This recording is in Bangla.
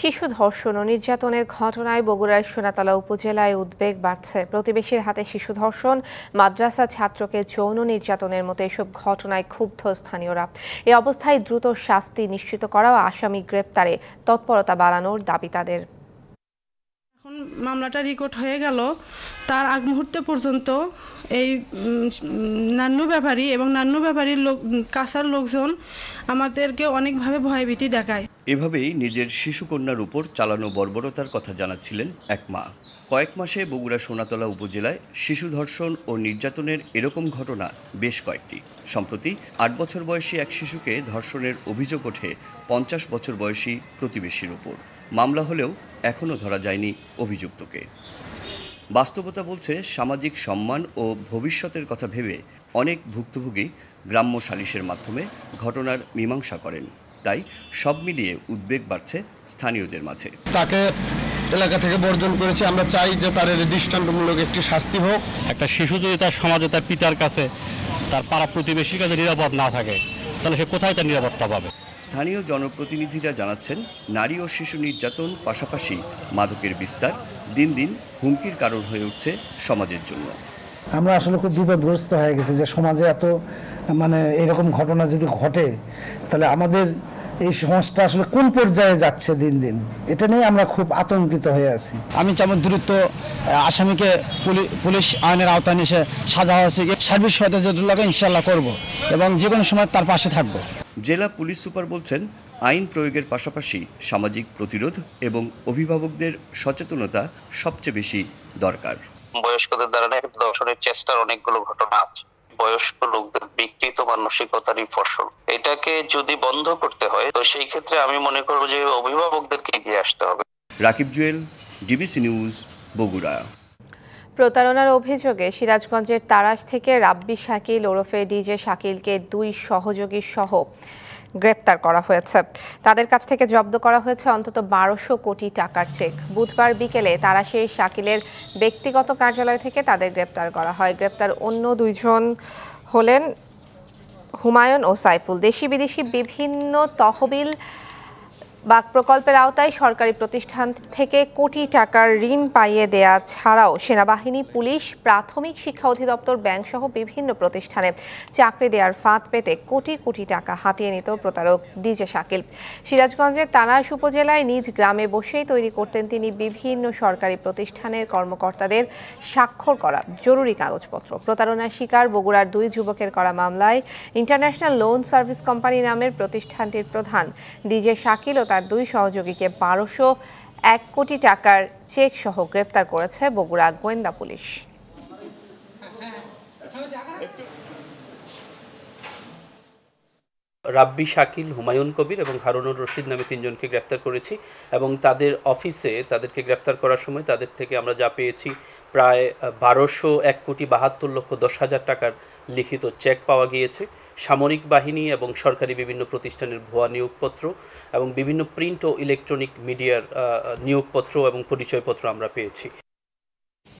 শিশু ধর্ষণ ও নির্যাতনের ঘটনায় বগুড়ার সোনাতলা উপজেলায় উদ্বেগ বাড়ছে প্রতিবেশীর হাতে শিশু ধর্ষণ মাদ্রাসা ছাত্রকে যৌন নির্যাতনের মতো এসব ঘটনায় ক্ষুব্ধ স্থানীয়রা এ অবস্থায় দ্রুত শাস্তি নিশ্চিত করা ও আসামি গ্রেপ্তারে তৎপরতা বাড়ানোর দাবি তাদের যখন মামলাটা রেকর্ড হয়ে গেল তার আগ মুহূর্তে পর্যন্ত এই নান্নু ব্যাপারী এবং নান্নু ব্যাপারীর লোক কাসার লোকজন আমাদেরকে অনেকভাবে ভয়ভীতি দেখায় এভাবেই নিজের শিশুকন্যার উপর চালানো বর্বরতার কথা জানাচ্ছিলেন এক মা কয়েক মাসে বগুড়া সোনাতলা উপজেলায় শিশু ধর্ষণ ও নির্যাতনের এরকম ঘটনা বেশ কয়েকটি সম্প্রতি আট বছর বয়সী এক শিশুকে ধর্ষণের অভিযোগ ওঠে পঞ্চাশ বছর বয়সী প্রতিবেশীর উপর মামলা হলেও এখনও ধরা যায়নি অভিযুক্তকে বাস্তবতা বলছে সামাজিক সম্মান ও ভবিষ্যতের কথা ভেবে অনেক ভুক্তভোগী গ্রাম্য সালিশের মাধ্যমে ঘটনার মীমাংসা করেন তাই সব মিলিয়ে উদ্বেগ বাড়ছে স্থানীয়দের মাঝে তাকে এলাকা থেকে বর্জন করেছে আমরা চাই যে তার দৃষ্টান্তমূলক একটি শাস্তি হোক একটা শিশু যদি তার সমাজে তার পিতার কাছে তার পাড়া প্রতিবেশীর কাছে নিরাপদ না থাকে তাহলে সে কোথায় তার নিরাপত্তা পাবে স্থানীয় জনপ্রতিনিধিরা জানাচ্ছেন নারী ও শিশু নির্যাতন পাশাপাশি মাদকের বিস্তার দিন দিন হুমকির কারণ হয়ে উঠছে সমাজের জন্য আমরা আসলে খুব বিপদগ্রস্ত হয়ে গেছি যে সমাজে এত মানে এরকম ঘটনা যদি ঘটে তাহলে আমাদের এই সমাজটা আসলে কোন পর্যায়ে যাচ্ছে দিন দিন এটা নিয়ে আমরা খুব আতঙ্কিত হয়ে আছি আমি যেমন দ্রুত আসামিকে পুলিশ আইনের আওতায় নিয়ে এসে সাজা হয়েছে সার্বিক সহায়তা ইনশাল্লাহ করব এবং যে কোনো সময় তার পাশে থাকব জেলা পুলিশ সুপার বলছেন আইন প্রয়োগের পাশাপাশি সামাজিক প্রতিরোধ এবং অভিভাবকদের সচেতনতা সবচেয়ে বেশি দরকার বয়স্কদের দ্বারা দর্শনের চেষ্টার অনেকগুলো ঘটনা আছে বয়স্ক লোকদের মানসিকতারই ফসল এটাকে যদি বন্ধ করতে হয় তো সেই ক্ষেত্রে আমি মনে করবো যে অভিভাবকদেরকে এগিয়ে আসতে হবে রাকিব জুয়েল ডিবিসি নিউজ বগুড়া প্রতারণার অভিযোগে সিরাজগঞ্জের তারাশ থেকে রাব্বি শাকিল ওরফে ডিজে শাকিলকে দুই সহযোগী সহ গ্রেপ্তার করা হয়েছে তাদের কাছ থেকে জব্দ করা হয়েছে অন্তত বারোশো কোটি টাকার চেক বুধবার বিকেলে তারা সেই শাকিলের ব্যক্তিগত কার্যালয় থেকে তাদের গ্রেপ্তার করা হয় গ্রেপ্তার অন্য দুইজন হলেন হুমায়ুন ও সাইফুল দেশি বিদেশি বিভিন্ন তহবিল বাক প্রকল্পের আওতায় সরকারি প্রতিষ্ঠান থেকে কোটি টাকার ঋণ পাইয়ে দেয়া ছাড়াও সেনাবাহিনী পুলিশ প্রাথমিক শিক্ষা অধিদপ্তর ব্যাংকসহ বিভিন্ন প্রতিষ্ঠানে চাকরি দেওয়ার ফাঁদ পেতে কোটি কোটি টাকা হাতিয়ে নিত প্রতারক ডিজে শাকিল সিরাজগঞ্জের তানাশ উপজেলায় নিজ গ্রামে বসেই তৈরি করতেন তিনি বিভিন্ন সরকারি প্রতিষ্ঠানের কর্মকর্তাদের স্বাক্ষর করা জরুরি কাগজপত্র প্রতারণার শিকার বগুড়ার দুই যুবকের করা মামলায় ইন্টারন্যাশনাল লোন সার্ভিস কোম্পানি নামের প্রতিষ্ঠানটির প্রধান ডিজে শাকিল ও তার দুই সহযোগীকে বারোশো এক কোটি টাকার চেক সহ গ্রেপ্তার করেছে বগুড়া গোয়েন্দা পুলিশ রাব্বি শাকিল হুমায়ুন কবির এবং হারুনুর রশিদ নামে তিনজনকে গ্রেপ্তার করেছি এবং তাদের অফিসে তাদেরকে গ্রেপ্তার করার সময় তাদের থেকে আমরা যা পেয়েছি প্রায় বারোশো এক কোটি বাহাত্তর লক্ষ দশ হাজার টাকার লিখিত চেক পাওয়া গিয়েছে সামরিক বাহিনী এবং সরকারি বিভিন্ন প্রতিষ্ঠানের ভুয়া নিয়োগপত্র এবং বিভিন্ন প্রিন্ট ও ইলেকট্রনিক মিডিয়ার নিয়োগপত্র এবং পরিচয়পত্র আমরা পেয়েছি